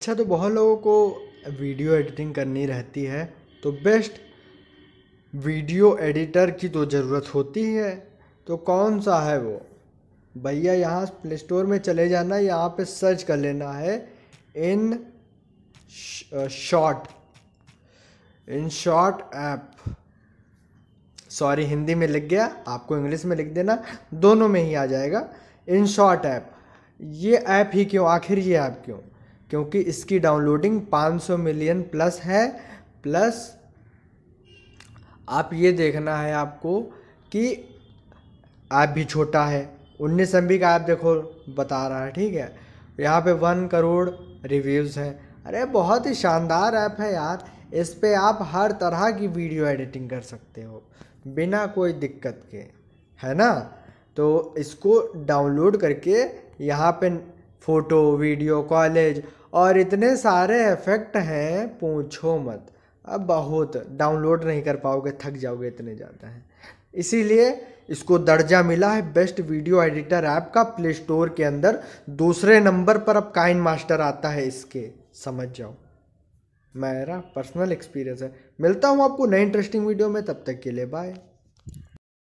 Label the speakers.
Speaker 1: अच्छा तो बहुत लोगों को वीडियो एडिटिंग करनी रहती है तो बेस्ट वीडियो एडिटर की तो ज़रूरत होती ही है तो कौन सा है वो भैया यहाँ प्ले स्टोर में चले जाना यहाँ पे सर्च कर लेना है InShot InShot app sorry Hindi में लिख गया आपको इंग्लिश में लिख देना दोनों में ही आ जाएगा इन शॉर्ट ऐप ये ऐप ही क्यों आखिर ये ऐप क्यों क्योंकि इसकी डाउनलोडिंग 500 मिलियन प्लस है प्लस आप ये देखना है आपको कि ऐप भी छोटा है उन्नीस एम का ऐप देखो बता रहा है ठीक है यहाँ पे वन करोड़ रिव्यूज़ हैं अरे बहुत ही शानदार ऐप है यार इस पर आप हर तरह की वीडियो एडिटिंग कर सकते हो बिना कोई दिक्कत के है ना तो इसको डाउनलोड करके यहाँ पे फ़ोटो वीडियो कॉलेज और इतने सारे इफ़ेक्ट हैं पूछो मत अब बहुत डाउनलोड नहीं कर पाओगे थक जाओगे इतने ज़्यादा हैं इसीलिए इसको दर्जा मिला है बेस्ट वीडियो एडिटर ऐप का प्ले स्टोर के अंदर दूसरे नंबर पर अब काइन मास्टर आता है इसके समझ जाओ मेरा पर्सनल एक्सपीरियंस है मिलता हूँ आपको नए इंटरेस्टिंग वीडियो में तब तक के लिए बाय